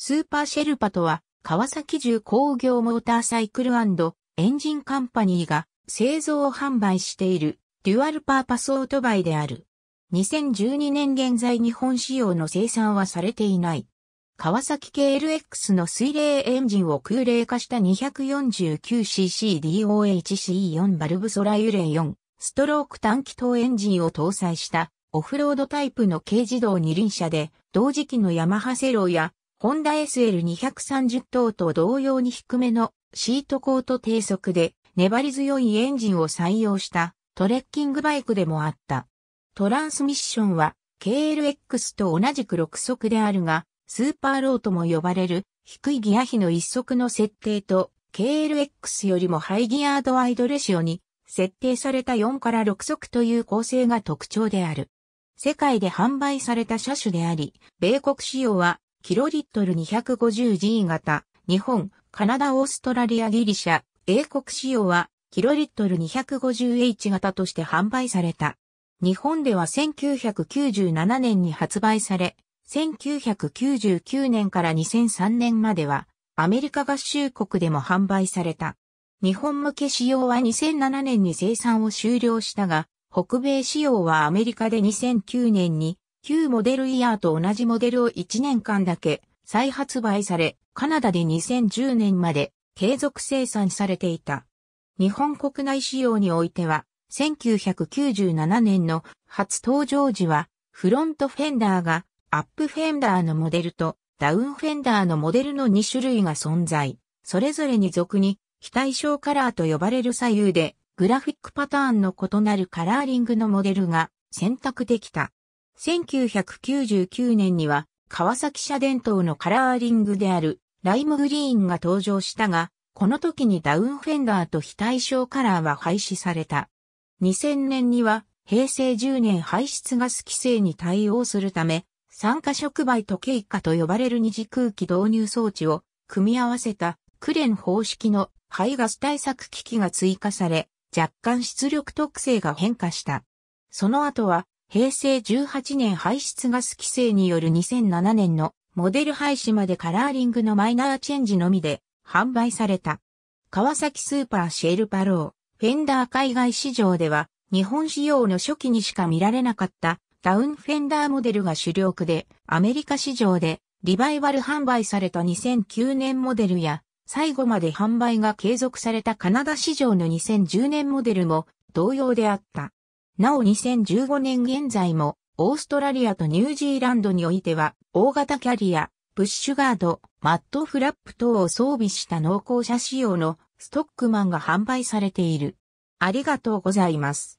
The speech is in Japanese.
スーパーシェルパとは、川崎重工業モーターサイクルエンジンカンパニーが製造を販売しているデュアルパーパスオートバイである。2012年現在日本仕様の生産はされていない。川崎 KLX の水冷エンジンを空冷化した 249ccDOHCE4 バルブソラユレ4ストローク短気筒エンジンを搭載したオフロードタイプの軽自動二輪車で同時期のヤマハセローやホンダ SL230 等と同様に低めのシートコート低速で粘り強いエンジンを採用したトレッキングバイクでもあった。トランスミッションは KLX と同じく6速であるが、スーパーローとも呼ばれる低いギア比の1速の設定と KLX よりもハイギアードワイドレシオに設定された4から6速という構成が特徴である。世界で販売された車種であり、米国仕様はキロリットル 250G 型、日本、カナダ、オーストラリア、ギリシャ、英国仕様は、キロリットル 250H 型として販売された。日本では1997年に発売され、1999年から2003年までは、アメリカ合衆国でも販売された。日本向け仕様は2007年に生産を終了したが、北米仕様はアメリカで2009年に旧モデルイヤーと同じモデルを1年間だけ再発売され、カナダで2010年まで継続生産されていた。日本国内仕様においては、1997年の初登場時は、フロントフェンダーがアップフェンダーのモデルとダウンフェンダーのモデルの2種類が存在。それぞれに俗に非対称カラーと呼ばれる左右でグラフィックパターンの異なるカラーリングのモデルが選択できた。1999年には、川崎社伝統のカラーリングである、ライムグリーンが登場したが、この時にダウンフェンダーと非対称カラーは廃止された。2000年には、平成10年排出ガス規制に対応するため、酸化触媒と経過と呼ばれる二次空気導入装置を組み合わせたクレン方式の排ガス対策機器が追加され、若干出力特性が変化した。その後は平成18年排出ガス規制による2007年のモデル廃止までカラーリングのマイナーチェンジのみで販売された。川崎スーパーシェルパロー、フェンダー海外市場では日本仕様の初期にしか見られなかったダウンフェンダーモデルが主力でアメリカ市場でリバイバル販売された2009年モデルや最後まで販売が継続されたカナダ市場の2010年モデルも同様であった。なお2015年現在も、オーストラリアとニュージーランドにおいては、大型キャリア、プッシュガード、マットフラップ等を装備した濃厚車仕様のストックマンが販売されている。ありがとうございます。